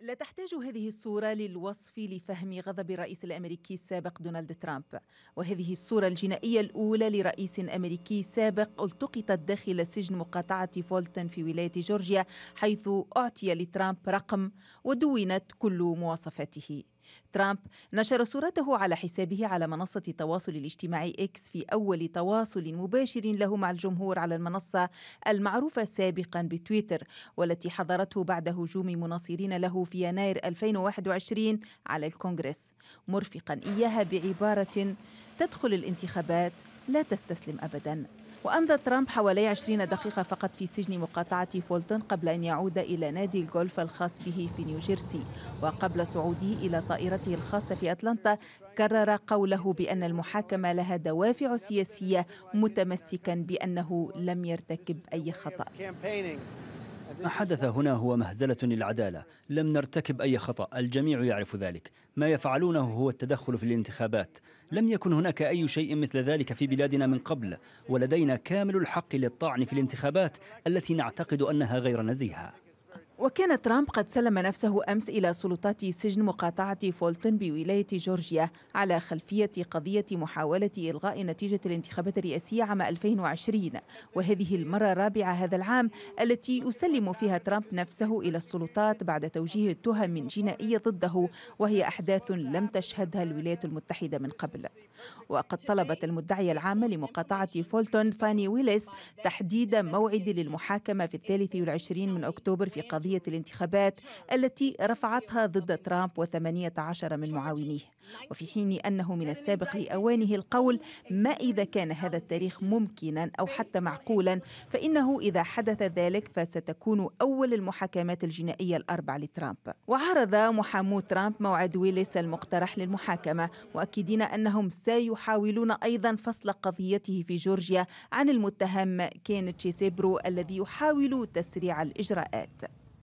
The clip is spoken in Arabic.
لا تحتاج هذه الصورة للوصف لفهم غضب الرئيس الأمريكي السابق دونالد ترامب وهذه الصورة الجنائية الأولى لرئيس أمريكي سابق التقطت داخل سجن مقاطعة فولتن في ولاية جورجيا حيث أعطي لترامب رقم ودونت كل مواصفاته ترامب نشر صورته على حسابه على منصة التواصل الاجتماعي إكس في أول تواصل مباشر له مع الجمهور على المنصة المعروفة سابقا بتويتر والتي حضرته بعد هجوم مناصرين له في يناير 2021 على الكونغرس مرفقا إياها بعبارة تدخل الانتخابات لا تستسلم أبدا وأمضى ترامب حوالي 20 دقيقة فقط في سجن مقاطعة فولتون قبل أن يعود إلى نادي الجولف الخاص به في نيوجيرسي وقبل صعوده إلى طائرته الخاصة في أتلانتا كرر قوله بأن المحاكمة لها دوافع سياسية متمسكا بأنه لم يرتكب أي خطأ ما حدث هنا هو مهزلة للعدالة لم نرتكب أي خطأ الجميع يعرف ذلك ما يفعلونه هو التدخل في الانتخابات لم يكن هناك أي شيء مثل ذلك في بلادنا من قبل ولدينا كامل الحق للطعن في الانتخابات التي نعتقد أنها غير نزيهة وكان ترامب قد سلم نفسه أمس إلى سلطات سجن مقاطعة فولتون بولاية جورجيا على خلفية قضية محاولة إلغاء نتيجة الانتخابات الرئاسية عام 2020 وهذه المرة الرابعة هذا العام التي يسلم فيها ترامب نفسه إلى السلطات بعد توجيه تهم جنائية ضده وهي أحداث لم تشهدها الولايات المتحدة من قبل وقد طلبت المدعية العامة لمقاطعة فولتون فاني ويليس تحديد موعد للمحاكمة في الثالث والعشرين من أكتوبر في قضية قضية الانتخابات التي رفعتها ضد ترامب وثمانية عشر من معاونيه وفي حين أنه من السابق لأوانه القول ما إذا كان هذا التاريخ ممكنا أو حتى معقولا فإنه إذا حدث ذلك فستكون أول المحاكمات الجنائية الأربع لترامب وعرض محامو ترامب موعد ويليس المقترح للمحاكمة مؤكدين أنهم سيحاولون أيضا فصل قضيته في جورجيا عن المتهم كين تشيسيبرو الذي يحاول تسريع الإجراءات